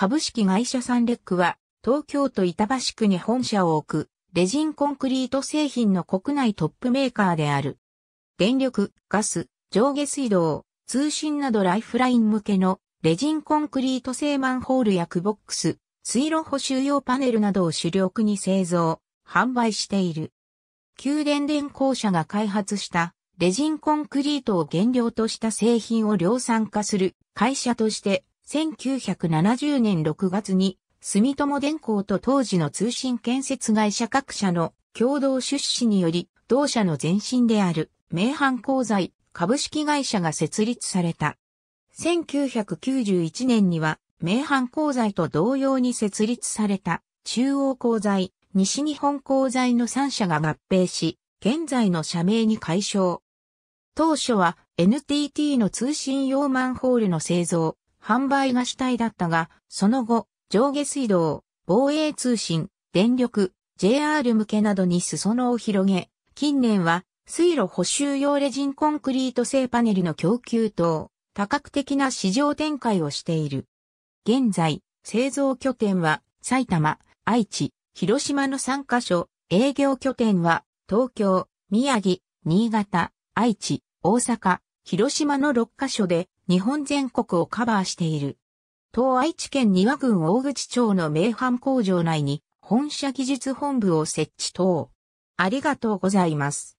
株式会社サンレックは、東京都板橋区に本社を置く、レジンコンクリート製品の国内トップメーカーである。電力、ガス、上下水道、通信などライフライン向けのレジンコンクリート製マンホールやクボックス、水路補修用パネルなどを主力に製造、販売している。宮殿電工社が開発したレジンコンクリートを原料とした製品を量産化する会社として1970年6月に、住友電工と当時の通信建設会社各社の共同出資により、同社の前身である、名阪鉱材株式会社が設立された。1991年には、名阪鉱材と同様に設立された、中央鉱材、西日本鉱材の3社が合併し、現在の社名に解消。当初は NTT の通信用マンホールの製造、販売が主体だったが、その後、上下水道、防衛通信、電力、JR 向けなどに裾野を広げ、近年は水路補修用レジンコンクリート製パネルの供給等、多角的な市場展開をしている。現在、製造拠点は埼玉、愛知、広島の3カ所、営業拠点は東京、宮城、新潟、愛知、大阪、広島の6カ所で、日本全国をカバーしている。東愛知県庭郡大口町の名阪工場内に本社技術本部を設置等。ありがとうございます。